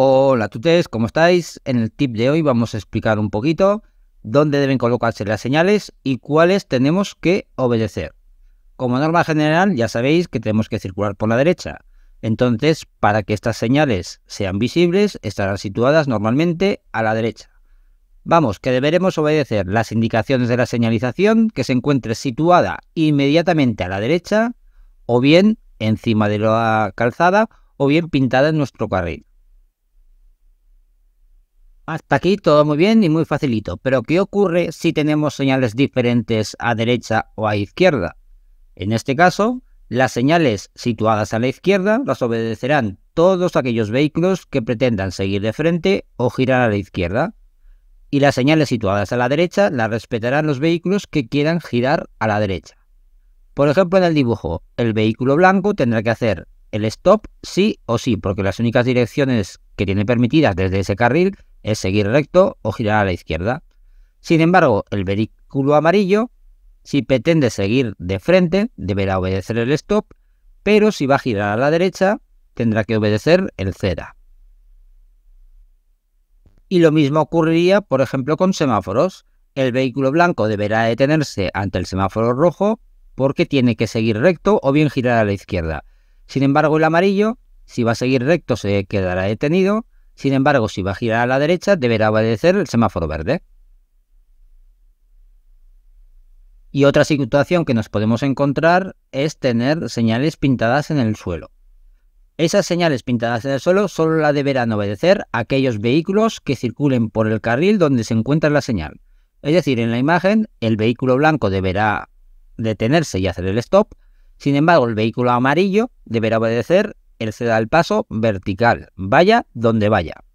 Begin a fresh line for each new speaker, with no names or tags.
Hola tutes, ¿cómo estáis? En el tip de hoy vamos a explicar un poquito dónde deben colocarse las señales y cuáles tenemos que obedecer. Como norma general ya sabéis que tenemos que circular por la derecha. Entonces, para que estas señales sean visibles, estarán situadas normalmente a la derecha. Vamos, que deberemos obedecer las indicaciones de la señalización que se encuentre situada inmediatamente a la derecha o bien encima de la calzada o bien pintada en nuestro carril. Hasta aquí todo muy bien y muy facilito, pero ¿qué ocurre si tenemos señales diferentes a derecha o a izquierda? En este caso, las señales situadas a la izquierda las obedecerán todos aquellos vehículos que pretendan seguir de frente o girar a la izquierda, y las señales situadas a la derecha las respetarán los vehículos que quieran girar a la derecha. Por ejemplo, en el dibujo, el vehículo blanco tendrá que hacer el stop sí o sí, porque las únicas direcciones que tiene permitidas desde ese carril es seguir recto o girar a la izquierda. Sin embargo, el vehículo amarillo, si pretende seguir de frente, deberá obedecer el stop, pero si va a girar a la derecha, tendrá que obedecer el cera. Y lo mismo ocurriría, por ejemplo, con semáforos. El vehículo blanco deberá detenerse ante el semáforo rojo porque tiene que seguir recto o bien girar a la izquierda. Sin embargo, el amarillo, si va a seguir recto, se quedará detenido sin embargo, si va a girar a la derecha, deberá obedecer el semáforo verde. Y otra situación que nos podemos encontrar es tener señales pintadas en el suelo. Esas señales pintadas en el suelo solo la deberán obedecer aquellos vehículos que circulen por el carril donde se encuentra la señal. Es decir, en la imagen el vehículo blanco deberá detenerse y hacer el stop, sin embargo el vehículo amarillo deberá obedecer él se da el paso vertical, vaya donde vaya.